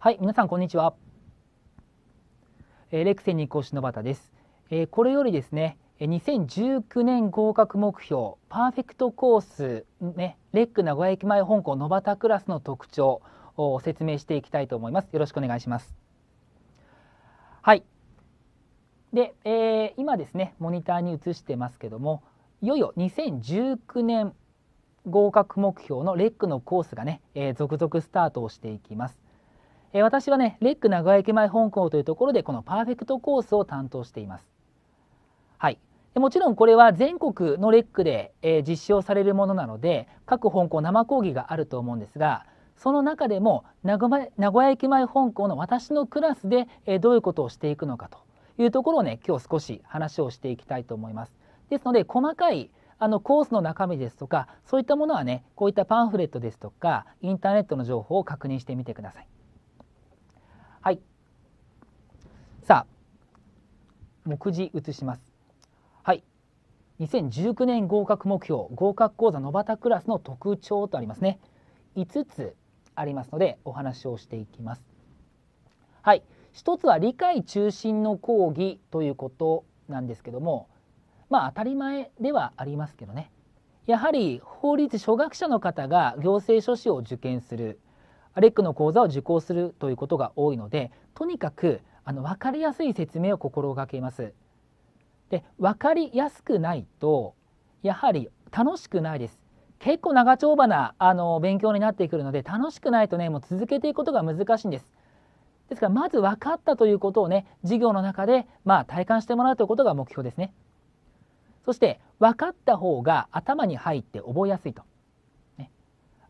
はい、皆さんこんにちは。えー、レクセンニ講師の畑です、えー、これよりですね、2019年合格目標パーフェクトコースね、レック名古屋駅前本校野端クラスの特徴を説明していきたいと思います。よろしくお願いします。はい。で、えー、今ですね、モニターに映してますけども、いよいよ2019年合格目標のレックのコースがね、えー、続々スタートをしていきます。え私はねレック名古屋駅前本校というところでこのパーフェクトコースを担当しています。はいもちろんこれは全国のレックで、え実証されるものなので各本校生講義があると思うんですがその中でも名古屋駅前本校の私のクラスで、えどういうことをしていくのかというところをね今日少し話をしていきたいと思います。ですので細かいあのコースの中身ですとかそういったものはねこういったパンフレットですとかインターネットの情報を確認してみてください。はい。さあ、目次移します。はい。2019年合格目標合格講座のばたクラスの特徴とありますね。5つありますのでお話をしていきます。はい。一つは理解中心の講義ということなんですけども、まあ当たり前ではありますけどね。やはり法律初学者の方が行政書士を受験するレックの講座を受講するということが多いのでとにかくあの分かりやすい説明を心がけます。で分かりやすくないとやはり楽しくないです。結構長丁場なあの勉強になってくるので楽しくないとねもう続けていくことが難しいんです。ですからまず分かったということをね授業の中でまあ体感してもらうということが目標ですね。そして分かった方が頭に入って覚えやすいと。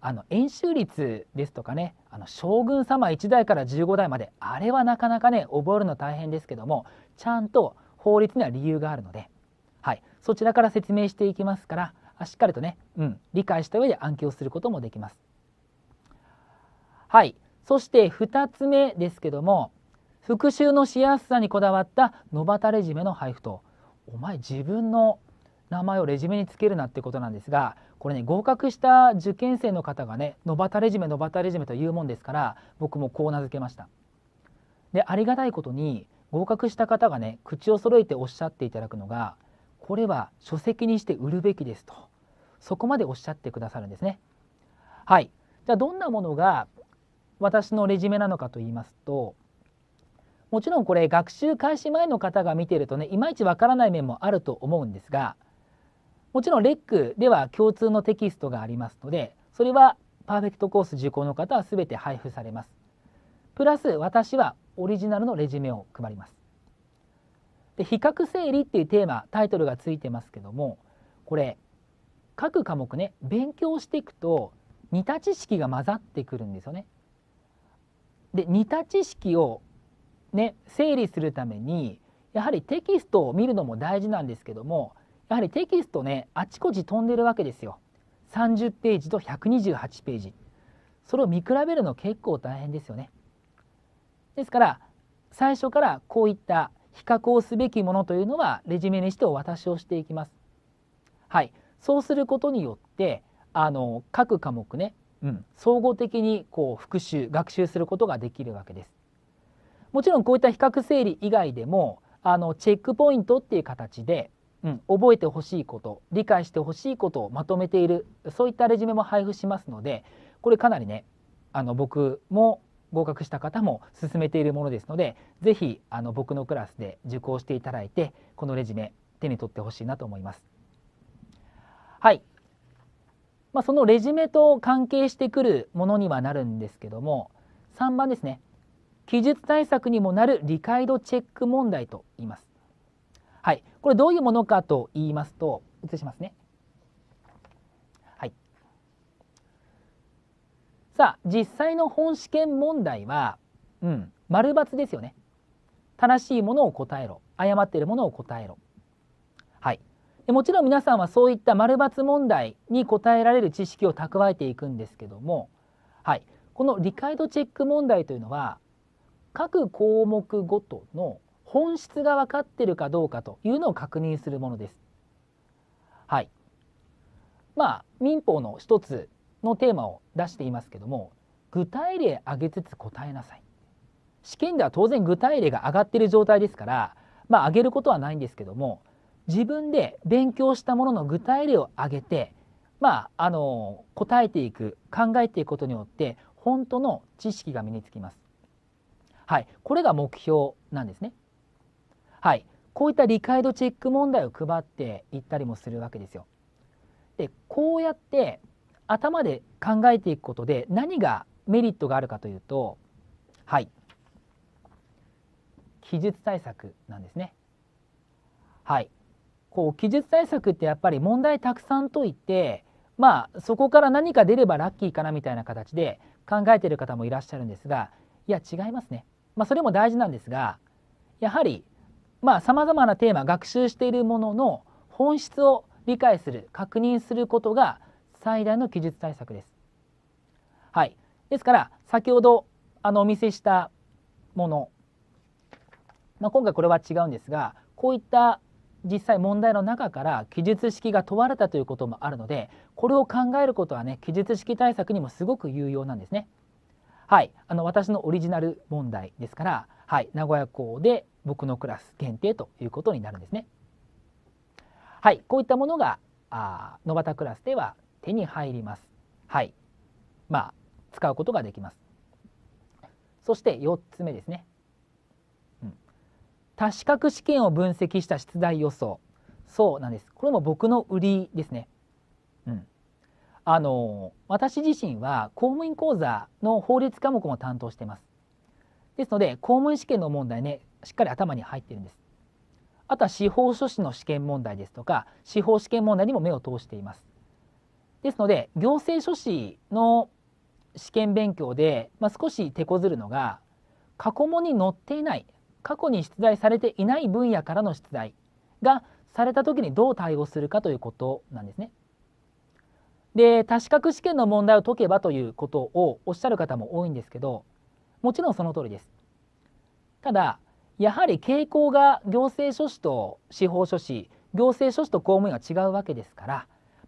あの円周率ですとかねあの将軍様1代から15代まであれはなかなかね覚えるの大変ですけどもちゃんと法律には理由があるので、はい、そちらから説明していきますからしっかりとね、うん、理解した上で暗記をすることもできます。はいそして2つ目ですけども復習のしやすさにこだわった野ばたれ締めの配布とお前自分の名前をレジュメにつけるなってことなんですがこれね合格した受験生の方がね野端レジュメ野端レジュメというもんですから僕もこう名付けました。でありがたいことに合格した方がね口を揃えておっしゃっていただくのがこれは書籍にして売るべきですとそこまでおっしゃってくださるんですね。はいじゃあどんなものが私のレジュメなのかと言いますともちろんこれ学習開始前の方が見てるとねいまいちわからない面もあると思うんですがもちろんレックでは共通のテキストがありますのでそれはパーフェクトコース受講の方はすべて配布されますプラス私はオリジナルのレジュメを配りますで比較整理っていうテーマタイトルがついてますけどもこれ各科目ね勉強していくと似た知識が混ざってくるんですよね。で似た知識をね整理するためにやはりテキストを見るのも大事なんですけどもやはりテキストねあちこち飛んでるわけですよ30ページと128ページそれを見比べるの結構大変ですよねですから最初からこういった比較をすべきものというのはレジュメにしてお渡しをしていきますはいそうすることによってあの各科目ね、うん、総合的にこう復習学習することができるわけですもちろんこういった比較整理以外でもあのチェックポイントっていう形でうん、覚えてほしいこと理解してほしいことをまとめているそういったレジュメも配布しますのでこれかなりねあの僕も合格した方も進めているものですのでぜひあの僕のクラスで受講していただいてこのレジュメ手に取ってほしいなと思います。はい、まあ、そのレジュメと関係してくるものにはなるんですけども3番ですね記述対策にもなる理解度チェック問題と言います。はい、これどういうものかと言いますと移しますね。はい、さあ実際の本試験問題は、うん、丸×ですよね。正しいものを答えろ誤っているものを答えろ。はいでもちろん皆さんはそういった丸×問題に答えられる知識を蓄えていくんですけども、はい、この理解度チェック問題というのは各項目ごとの本質が分かってるかどうかというのを確認するものです。はい。まあ民法の一つのテーマを出していますけども具体例挙げつつ答えなさい。試験では当然具体例が上がってる状態ですからまあ上げることはないんですけども自分で勉強したものの具体例を挙げてまああの答えていく考えていくことによって本当の知識が身につきます。はい、これが目標なんですね。はい、こういった理解度チェック問題を配っていったりもするわけですよ。でこうやって頭で考えていくことで何がメリットがあるかというとはい記述対策なんですね。はいこう記述対策ってやっぱり問題たくさん解いてまあそこから何か出ればラッキーかなみたいな形で考えてる方もいらっしゃるんですがいや違いますね。まあ、それも大事なんですがやはりまあ、様々なテーマ学習しているものの本質を理解する確認することが最大の記述対策です。はい、ですから先ほどあのお見せしたもの、まあ、今回これは違うんですがこういった実際問題の中から記述式が問われたということもあるのでこれを考えることはね記述式対策にもすごく有用なんですね。はい、あの私のオリジナル問題ですからはい、名古屋校で僕のクラス限定ということになるんですね。はい、こういったものがあ野端クラスでは手に入ります。はい、まあ使うことができます。そして4つ目ですね。うん、多資格試験を分析した出題予想。そうなんです。これも僕の売りですね。うん。あの私自身は公務員講座の法律科目も担当してます。ですので公務員試験の問題ねしっかり頭に入っているんです。あとは司法書士の試験問題ですとか司法試験問題にも目を通しています。ですので行政書士の試験勉強で、まあ、少し手こずるのが過去問に載っていない過去に出題されていない分野からの出題がされた時にどう対応するかということなんですね。で多資格試験の問題を解けばということをおっしゃる方も多いんですけどもちろんその通りですただやはり傾向が行政書士と司法書士行政書士と公務員が違うわけですから、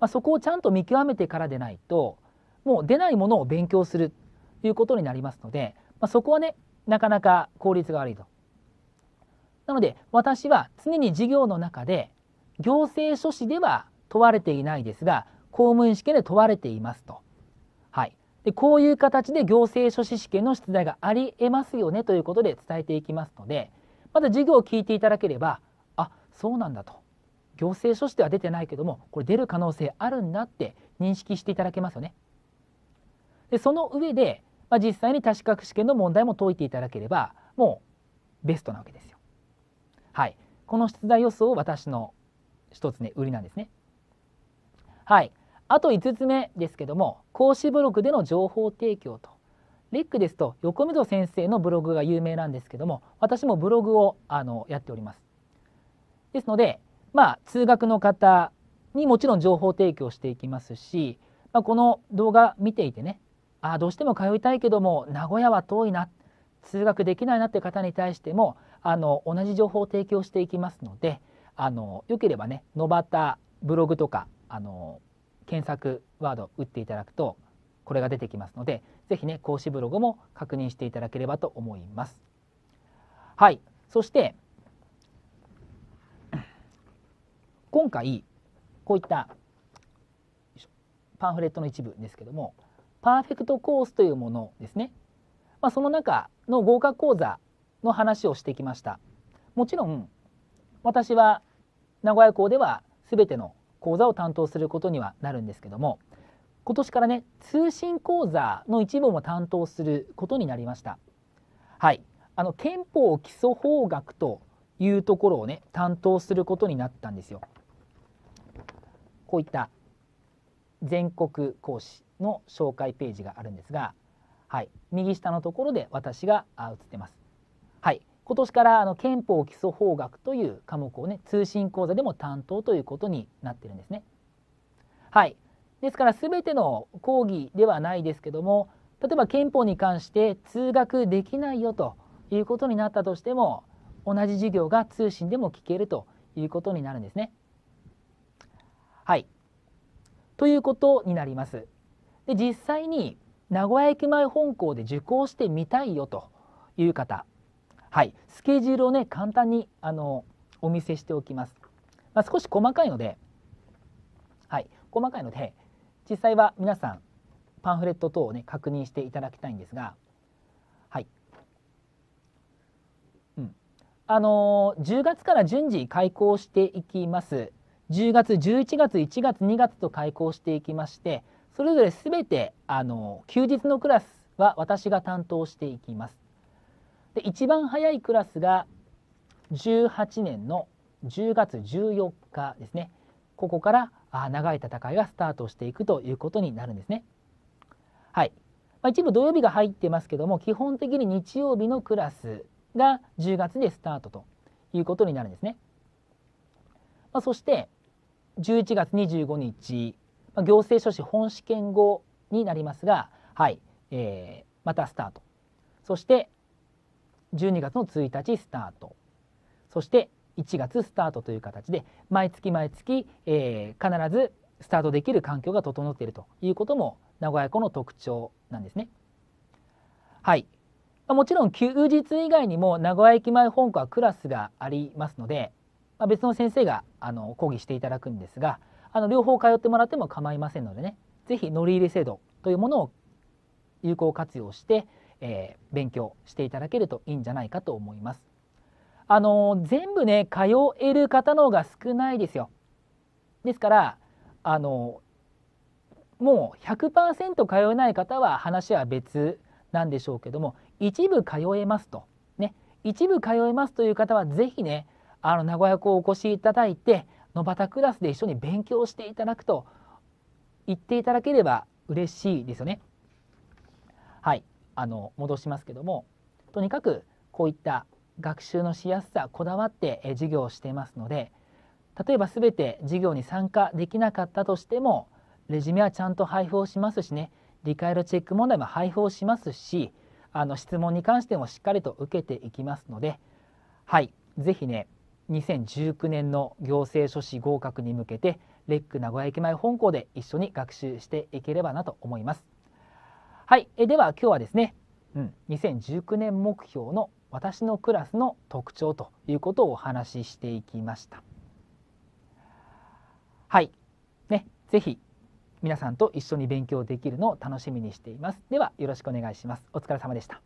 まあ、そこをちゃんと見極めてからでないともう出ないものを勉強するということになりますので、まあ、そこはねなかなか効率が悪いと。なので私は常に授業の中で行政書士では問われていないですが公務員試験で問われていますとでこういう形で行政書士試験の出題がありえますよねということで伝えていきますのでまた授業を聞いていただければあそうなんだと行政書士では出てないけどもこれ出る可能性あるんだって認識していただけますよね。でその上で、まあ、実際に多資格試験の問題も解いていただければもうベストなわけですよ。はい、この出題予想私の一つね売りなんですね。はい、あと5つ目ですけども講師ブログでの情報提供とレックですと横溝先生のブログが有名なんですけども私もブログをあのやっております。ですのでまあ通学の方にもちろん情報提供していきますし、まあ、この動画見ていてねあどうしても通いたいけども名古屋は遠いな通学できないなって方に対してもあの同じ情報を提供していきますのであのよければね野端ブログとかあの検索ワードを打っていただくとこれが出てきますのでぜひね講師ブログも確認していただければと思います。はいそして今回こういったパンフレットの一部ですけどもパーフェクトコースというものですね、まあ、その中の合格講座の話をしてきましたもちろん私は名古屋校では全ての講座を担当することにはなるんですけども今年からね通信講座の一部も担当することになりましたはいあの憲法基礎法学というところをね担当することになったんですよこういった全国講師の紹介ページがあるんですがはい右下のところで私が映ってますはい今年からあの憲法基礎法学という科目をね通信講座でも担当ということになってるんですね。はいですから全ての講義ではないですけども例えば憲法に関して通学できないよということになったとしても同じ授業が通信でも聞けるということになるんですね。はいということになります。で実際に名古屋駅前本校で受講してみたいよという方はい、スケジュールをね簡単にあのお見せしておきます、まあ、少し細かいので、はい、細かいので実際は皆さんパンフレット等をね確認していただきたいんですが、はいうん、あのー、10月から順次開校していきます10月11月1月2月と開校していきましてそれぞれ全てあのー、休日のクラスは私が担当していきます。で一番早いクラスが18年の10月14日ですねここから長い戦いがスタートしていくということになるんですね。はい、まあ、一部土曜日が入ってますけども基本的に日曜日のクラスが10月でスタートということになるんですね。まあ、そして11月25日、まあ、行政書士本試験後になりますが、はいえー、またスタートそして12月の1日スタートそして1月スタートという形で毎月毎月、えー、必ずスタートできる環境が整っているということも名古屋湖の特徴なんですね。はいもちろん休日以外にも名古屋駅前本校はクラスがありますので、まあ、別の先生があの講義していただくんですがあの両方通ってもらっても構いませんのでね是非乗り入れ制度というものを有効活用してえー、勉強していただけるといいんじゃないかと思います。あのー、全部ね通える方の方が少ないですよ。ですからあのー、もう100%通えない方は話は別なんでしょうけども一部通えますとね一部通えますという方は是非ねあの名古屋校お越しいただいて野端クラスで一緒に勉強していただくと言っていただければ嬉しいですよね。あの戻しますけどもとにかくこういった学習のしやすさこだわって授業をしていますので例えば全て授業に参加できなかったとしてもレジュメはちゃんと配布をしますしね理解度チェック問題も配布をしますしあの質問に関してもしっかりと受けていきますのではい是非ね2019年の行政書士合格に向けてレック名古屋駅前本校で一緒に学習していければなと思います。はい、えでは今日はですね、うん、2019年目標の私のクラスの特徴ということをお話ししていきました。はい、ね、ぜひ皆さんと一緒に勉強できるのを楽しみにしています。ではよろしくお願いします。お疲れ様でした。